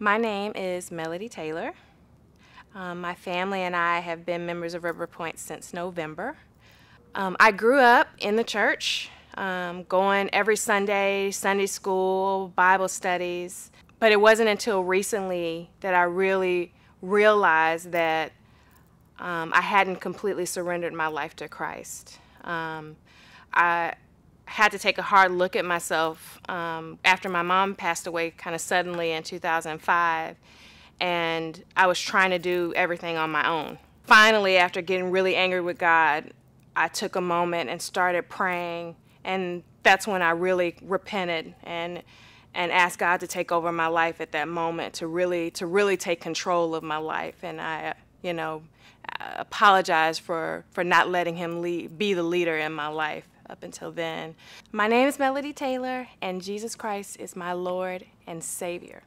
My name is Melody Taylor. Um, my family and I have been members of River Point since November. Um, I grew up in the church, um, going every Sunday, Sunday school, Bible studies. But it wasn't until recently that I really realized that um, I hadn't completely surrendered my life to Christ. Um, I had to take a hard look at myself um, after my mom passed away kind of suddenly in 2005, and I was trying to do everything on my own. Finally, after getting really angry with God, I took a moment and started praying, and that's when I really repented and and asked God to take over my life at that moment to really to really take control of my life, and I you know apologized apologize for for not letting Him lead, be the leader in my life up until then. My name is Melody Taylor, and Jesus Christ is my Lord and Savior.